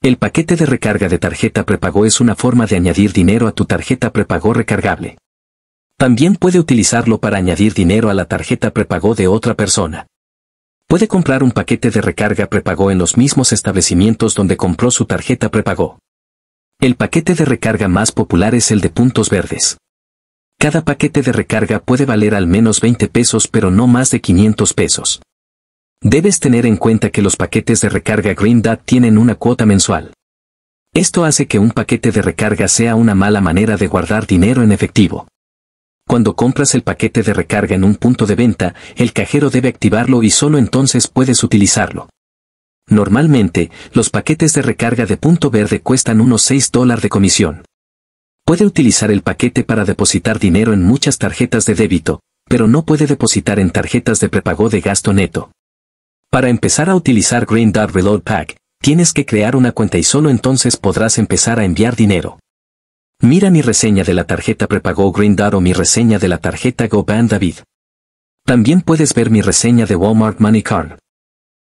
El paquete de recarga de tarjeta prepago es una forma de añadir dinero a tu tarjeta prepago recargable. También puede utilizarlo para añadir dinero a la tarjeta prepago de otra persona. Puede comprar un paquete de recarga prepago en los mismos establecimientos donde compró su tarjeta prepago. El paquete de recarga más popular es el de puntos verdes. Cada paquete de recarga puede valer al menos 20 pesos pero no más de 500 pesos. Debes tener en cuenta que los paquetes de recarga Green Dot tienen una cuota mensual. Esto hace que un paquete de recarga sea una mala manera de guardar dinero en efectivo. Cuando compras el paquete de recarga en un punto de venta, el cajero debe activarlo y solo entonces puedes utilizarlo. Normalmente, los paquetes de recarga de punto verde cuestan unos 6 dólares de comisión. Puede utilizar el paquete para depositar dinero en muchas tarjetas de débito, pero no puede depositar en tarjetas de prepago de gasto neto. Para empezar a utilizar Green Dot Reload Pack, tienes que crear una cuenta y solo entonces podrás empezar a enviar dinero. Mira mi reseña de la tarjeta prepago Green Dot o mi reseña de la tarjeta GoBand David. También puedes ver mi reseña de Walmart Money Card.